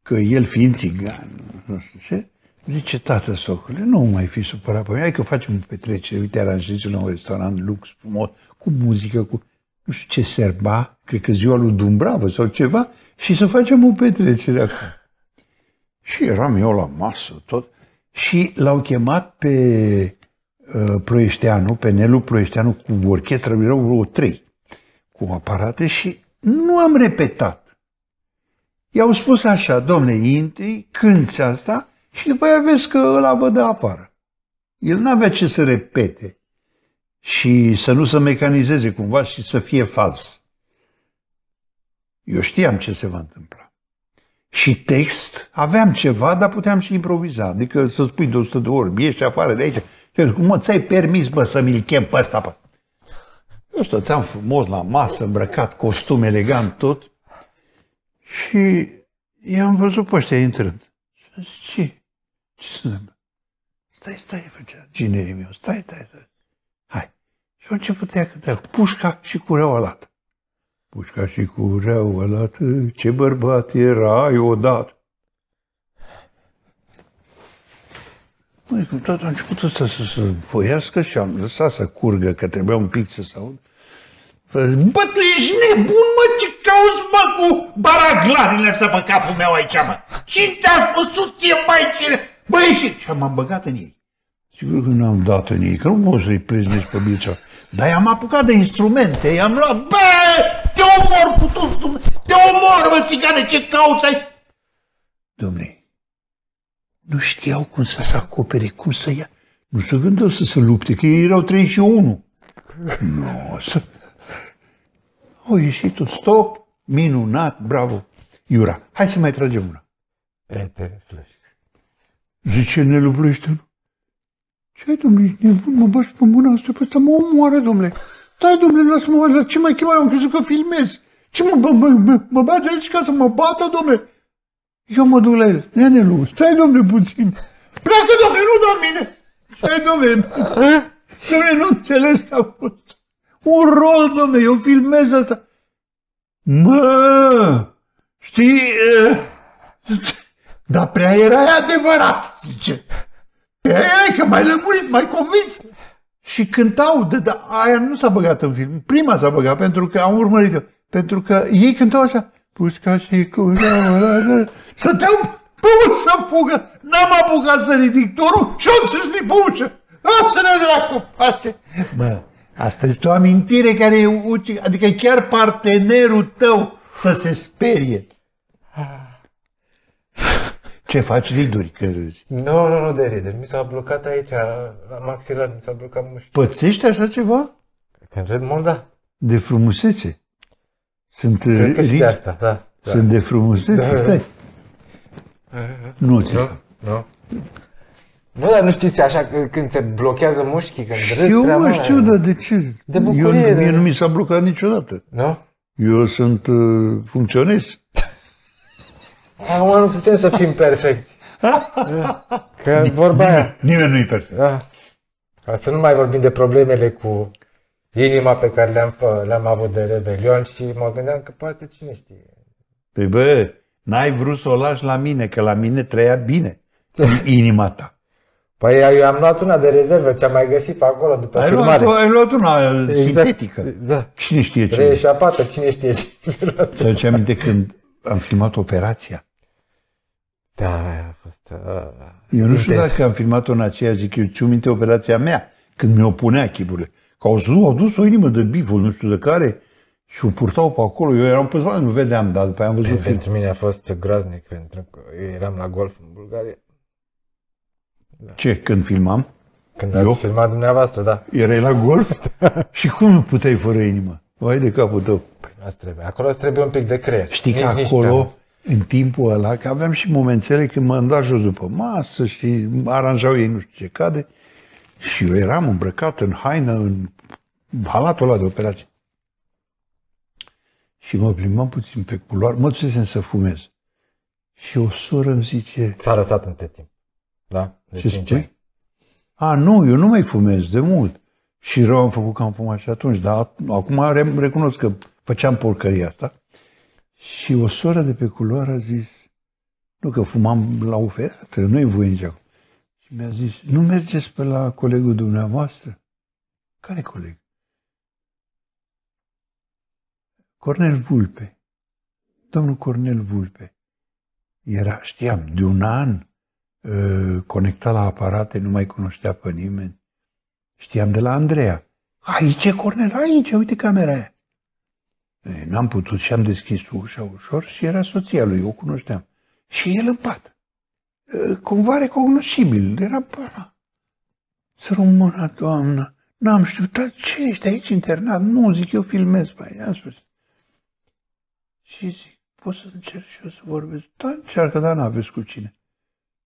că el fiind țigan, nu știu ce, Zice, tată, socule, nu mai fi supărat pe mine, hai că facem o petrecere, uite, aranjezi un restaurant lux, frumos, cu muzică, cu nu știu ce serba, cred că ziua lui Dumbravă sau ceva, și să facem o petrecere acolo Și eram eu la masă, tot, și l-au chemat pe uh, Proieșteanu, pe Nelu Proieșteanu, cu mi erau vreo trei, cu aparate și nu am repetat. I-au spus așa, domne, intri, cânti asta, și după aia vezi că ăla vă dă afară. El n-avea ce să repete și să nu se mecanizeze cumva și să fie fals. Eu știam ce se va întâmpla. Și text, aveam ceva, dar puteam și improviza. Adică să spui de 100 de ori, ieși afară de aici. Și cum mă, ți-ai permis, bă, să mi-l chem pe ăsta, bă. Eu stăteam frumos la masă, îmbrăcat, costum elegant, tot. Și i-am văzut pe ăștia intrând. Și ce? Ce se întâmplă? Stai, stai, făcea ginerii meu, stai, stai, stai. Hai. Și a început ea cânta pușca și cureaua lată. Pușca și cureaua lată, ce bărbat erai odată. Măi, cu tot a început să se să foiască și am lăsat să curgă, că trebuia un pic să se aud. Bă, tu ești nebun, mă, ce cauți, mă, cu baraglarile astea pe capul meu aici, mă? Cine te-a spus, sus ție, mai Bă, ieși! Și m-am băgat în ei. Sigur că n-am dat în ei, că nu pot să-i preznesc pe bița. Dar i-am apucat de instrumente, i-am luat, bă, te omor, cu dumne! te omor, mă, țigane, ce cauți ai? Dumne, nu știau cum să se acopere, cum să ia. Nu se gândeau să se lupte, că ei erau 31. Nu, să... Au ieșit tot stop, minunat, bravo. Iura, hai să mai tragem una. Ete, flash. Zice, nelubluiește-l. Ce ai, domnule, nebun, mă bași pe mâna asta pe asta, mă omoară, domnule. Dai, domnule, lasă-mă, la ce mai chema, eu am crezut că filmez. Ce mă, mă, mă, mă, mă bate aici ca să mă bată, domnule? Eu mă duc la el, nenelu, stai, domnule, puțin. Pleacă, domnule, nu da mine. Ce, domnule, domnule, nu înțeles că a fost un rol, domnule, eu filmez asta. Mă, știi, uh, dar prea era adevărat, zice. Pe aia că mai lămurit, mai convins. Și cântau, de, da, aia nu s-a băgat în film, prima s-a băgat, pentru că am urmărit-o. Pentru că ei cântau așa, pușca și cu... Stăteau pe să fugă, n-am apucat să ridic torul și am țâșnit pe ușă. Asta ne dracu face. Mă, asta este o amintire care e adică chiar partenerul tău să se sperie. Ce faci? Riduri că râzi. Nu, nu, nu de riduri. Mi s-a blocat aici, la maxilar, mi s-a blocat mușchi. Pățești așa ceva? Când râd mult, da. De frumusețe. Sunt Cred că uh, și de asta, da. da. Sunt de frumusețe, da. stai. Da. Nu ți Nu, nu. Nu, dar nu știți așa că când se blochează mușchii, când râzi Eu mă știu, dar de ce? De bucurie. Eu, mie de... nu mi s-a blocat niciodată. Nu? Eu sunt uh, funcționist. Acum nu putem să fim perfecți. Că Ni, vorba aia. Nimeni nu e perfect. Da. Ca să nu mai vorbim de problemele cu inima pe care le-am, le-am avut de rebelion și mă gândeam că poate cine știe. Pe păi bă, n-ai vrut să o lași la mine, că la mine trăia bine inima ta. Păi eu am luat una de rezervă, ce am mai găsit pe acolo după ai filmare. Luat, ai luat una uh, exact. sintetică. Da. Cine știe ce. Trei și a cine știe ce. Să-ți aminte când am filmat operația da, a fost... Uh, uh, Eu nu știu dacă am filmat-o în aceea zic eu țin minte operația mea, când mi-o punea chipurile. Că au, zis, au dus o inimă de biful, nu știu de care, și o purtau pe acolo. Eu eram pe nu vedeam, dar după aia am văzut Pentru Pentru mine a fost groaznic, pentru că eu eram la golf în Bulgaria. Da. Ce, când filmam? Când eu? ați filmat dumneavoastră, da. Erai la golf? Da. și cum nu puteai fără inimă? Vai de capul tău. Păi nu trebuie. Acolo îți trebuie un pic de creier. Știi nici, că acolo nici în timpul ăla, că aveam și momentele când mă îndua jos după masă și aranjau ei nu știu ce cade și eu eram îmbrăcat în haină, în halatul ăla de operație. Și mă plimbam puțin pe culoar. mă țesem să fumez. Și o soră îmi zice... S-a arătat între timp, da? De deci ce zice? A, nu, eu nu mai fumez de mult. Și rău am făcut că am fumat și atunci, dar acum recunosc că făceam porcăria asta. Și o soră de pe culoare a zis, nu că fumam la o fereastră, nu e voie nici Și mi-a zis, nu mergeți pe la colegul dumneavoastră? Care coleg? Cornel Vulpe. Domnul Cornel Vulpe. Era, știam, de un an uh, conectat la aparate, nu mai cunoștea pe nimeni. Știam de la Andreea. Aici e Cornel, aici, uite camera aia. N-am putut și am deschis ușa ușor și era soția lui, o cunoșteam. Și el în pat. Cumva recognoscibil, era pana. rămână, doamnă, n-am știut, dar ce ești aici internat? Nu, zic, eu filmez i-am spus. Și zic, poți să încerc și eu să vorbesc? Da, încearcă, dar n-aveți cu cine.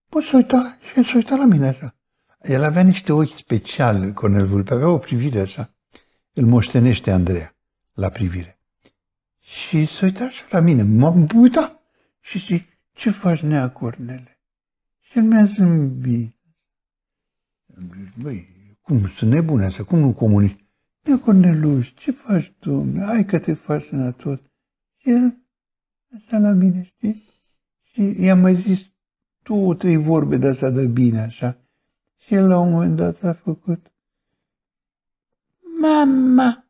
Poți uita și să uita la mine așa. El avea niște ochi speciali, Cornel Vulpe, avea o privire așa. Îl moștenește Andreea la privire. Și se uita așa la mine, mă am și zic, ce faci nea Cornele? Și el mi-a zâmbit. Băi, cum sunt nebune astea, cum nu comunici? Nea Corneluș, ce faci, tu? Hai că te faci sănătos. Și el asta la mine, știi? Și i-am mai zis două, trei vorbe de asta de bine, așa. Și el la un moment dat a făcut Mama!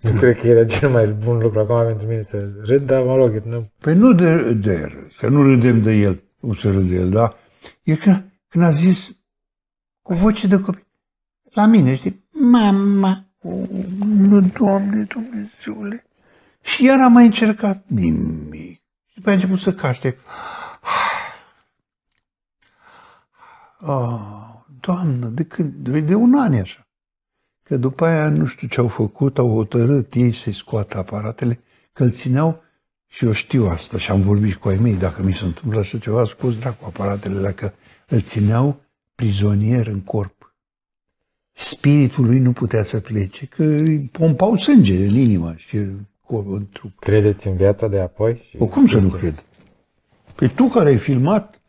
nu cred că era cel mai bun lucru acum pentru mine să râd, dar mă rog, nu... Păi nu de, de râd, nu râdem de el, nu râd de el, da? E când, când a zis cu voce de copil, la mine, știi, mama, nu, Doamne, Dumnezeule. Și iar am mai încercat nimic. Și după a început să caște. Oh, doamnă, de când? De, de un an e așa că după aia nu știu ce au făcut, au hotărât ei să-i scoată aparatele, că îl țineau și eu știu asta și am vorbit cu ai mei, dacă mi se întâmplă așa ceva, scos dracu aparatele, dacă îl țineau prizonier în corp. Spiritul lui nu putea să plece, că îi pompau sânge în inimă și în trup. Credeți în viața de apoi? Și o, cum să nu cred? Păi tu care ai filmat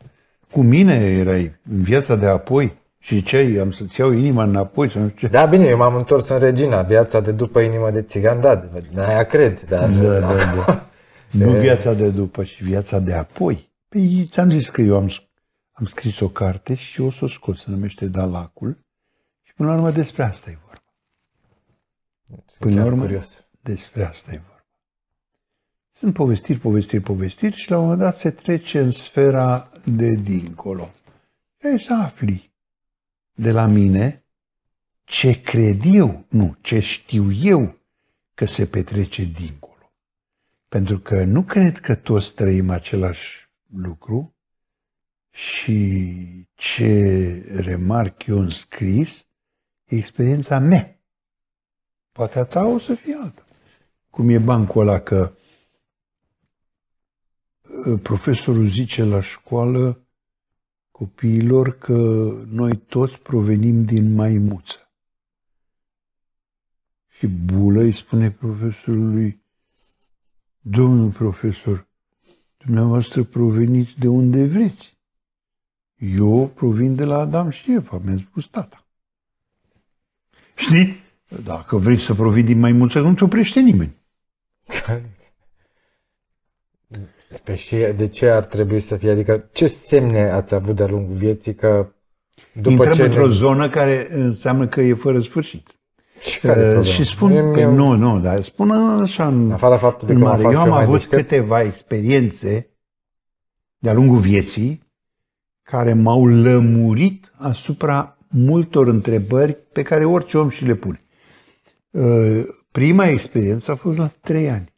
cu mine erai în viața de apoi, și ce, am să-ți iau inima înapoi, să nu știu ce. Da, bine, eu m-am întors în Regina, viața de după inima de țigan, da, aia cred, dar... Da, da, da. nu viața de după, și viața de apoi. Păi ți-am zis că eu am, am scris o carte și o să o scot, se numește Dalacul. Și până la urmă despre asta e vorba. Până la urmă curios. despre asta e vorba. Sunt povestiri, povestiri, povestiri și la un moment dat se trece în sfera de dincolo. Trebuie să afli de la mine ce cred eu, nu, ce știu eu că se petrece dincolo. Pentru că nu cred că toți trăim același lucru și ce remarc eu în scris e experiența mea. Poate a ta o să fie alta. Cum e bancul ăla că uh, profesorul zice la școală copiilor că noi toți provenim din maimuță. Și Bulă îi spune profesorului, domnul profesor, dumneavoastră proveniți de unde vreți. Eu provin de la Adam și Eva, mi-a spus tata. Știi? Dacă vrei să provii din maimuță, nu te oprește nimeni. Pe și de ce ar trebui să fie? Adică ce semne ați avut de-a lungul vieții că după Intrăm ce într-o ne... zonă care înseamnă că e fără sfârșit. Și, care uh, și spun, e, pe, nu, nu, dar spun așa în, afara faptului în mare. Că eu am avut deștept. câteva experiențe de-a lungul vieții care m-au lămurit asupra multor întrebări pe care orice om și le pune. Uh, prima experiență a fost la trei ani.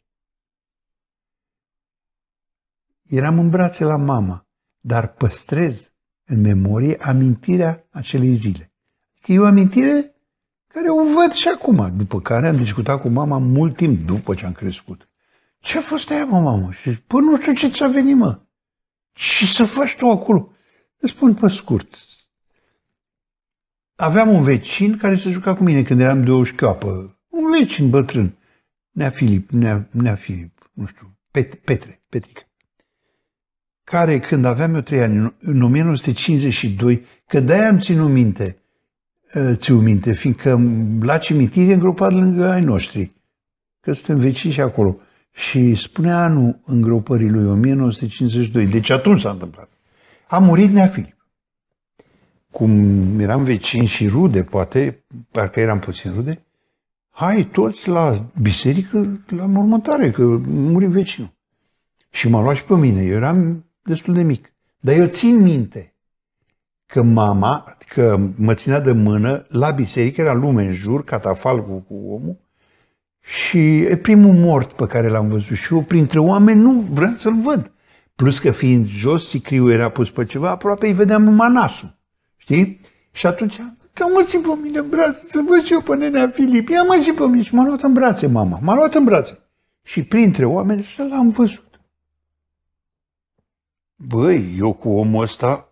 Eram în brațe la mama, dar păstrez în memorie amintirea acelei zile. Adică e o amintire care o văd și acum, după care am discutat cu mama mult timp după ce am crescut. Ce-a fost aia, mă, mamă? Și zic, păi nu știu ce ți-a venit, mă. Și să faci tu acolo? Îți spun pe scurt. Aveam un vecin care se juca cu mine când eram de o șchioapă. Un vecin bătrân. Nea Filip, Nea, Nea Filip, nu știu, Pet, Petre, Petrica care când aveam eu trei ani, în 1952, că de am ținut minte, ă, țiu minte, fiindcă la cimitir e îngropat lângă ai noștri, că suntem vecini și acolo. Și spunea anul îngropării lui 1952, deci atunci s-a întâmplat. A murit Nea Filip. Cum eram vecini și rude, poate, parcă eram puțin rude, hai toți la biserică, la mormântare, că muri vecinul. Și m-a luat și pe mine. Eu eram destul de mic. Dar eu țin minte că mama, că mă ținea de mână la biserică, era lume în jur, catafalcul cu omul, și e primul mort pe care l-am văzut și eu printre oameni nu vreau să-l văd. Plus că fiind jos, sicriul era pus pe ceva, aproape îi vedeam numai nasul. Știi? Și atunci, că mă țin pe mine în brațe, să văd și eu pe nenea Filip, ia mă și pe mine. Și m-a luat în brațe mama, m-a luat în brațe. Și printre oameni, și l-am văzut băi, eu cu omul ăsta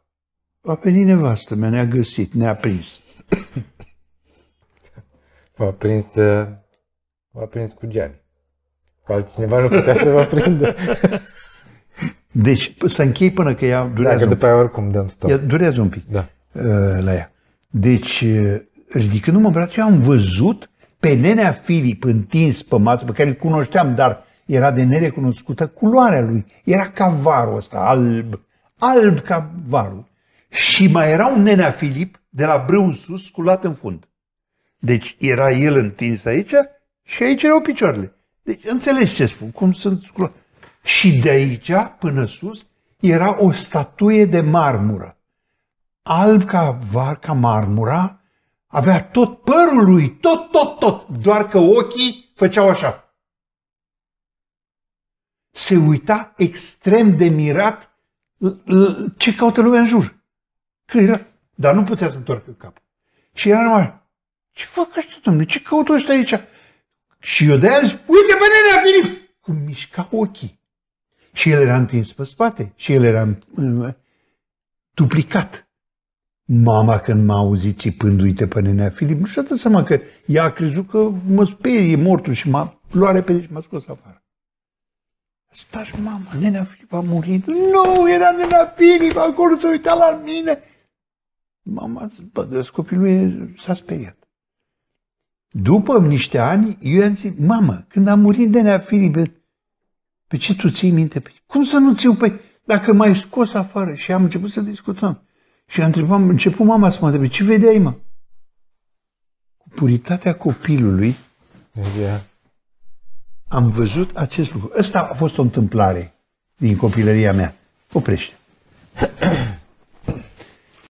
a venit nevastă mea, ne-a găsit, ne-a prins. V-a prins, v-a uh, prins cu Gianni. Cu altcineva nu putea să vă prindă. Deci să închei până că ea durează Dacă după pic. oricum dăm stop. Ea durează un pic da. Uh, la ea. Deci, uh, ridicându-mă în braț, eu am văzut pe nenea Filip întins pe masă, pe care îl cunoșteam, dar era de nerecunoscută culoarea lui. Era ca varul ăsta, alb, alb ca varul. Și mai era un nenea Filip de la brâu în sus, culat în fund. Deci era el întins aici și aici erau picioarele. Deci înțelegi ce spun, cum sunt culat? Și de aici până sus era o statuie de marmură. Alb ca, var, ca marmura, avea tot părul lui, tot, tot, tot, doar că ochii făceau așa se uita extrem de mirat ce caută lumea în jur. Că era, dar nu putea să întoarcă capul. Și era numai, ce fac ăștia, domnule, ce caută ăștia aici? Și eu de aia uite pe nenea Filip! Cum mișca ochii. Și el era întins pe spate și el era uh, duplicat. Mama când m-a auzit țipându-te pe nenea Filip, nu știu să seama că ea a crezut că mă sperie mortul și m-a luat repede și m-a scos afară. Stai, mama, nena Filip a murit. Nu, era nena Filip, acolo se uita la mine. Mama, bă, copilul s-a speriat. După niște ani, eu i-am zis, mamă, când a murit nenea Filip, pe ce tu ții minte? Pe păi, cum să nu ții? Păi, dacă mai scos afară și am început să discutăm. Și am întrebat, început mama să mă întrebe, ce vedeai, mă? Cu puritatea copilului, yeah. Exact am văzut acest lucru. Ăsta a fost o întâmplare din copilăria mea. Oprește.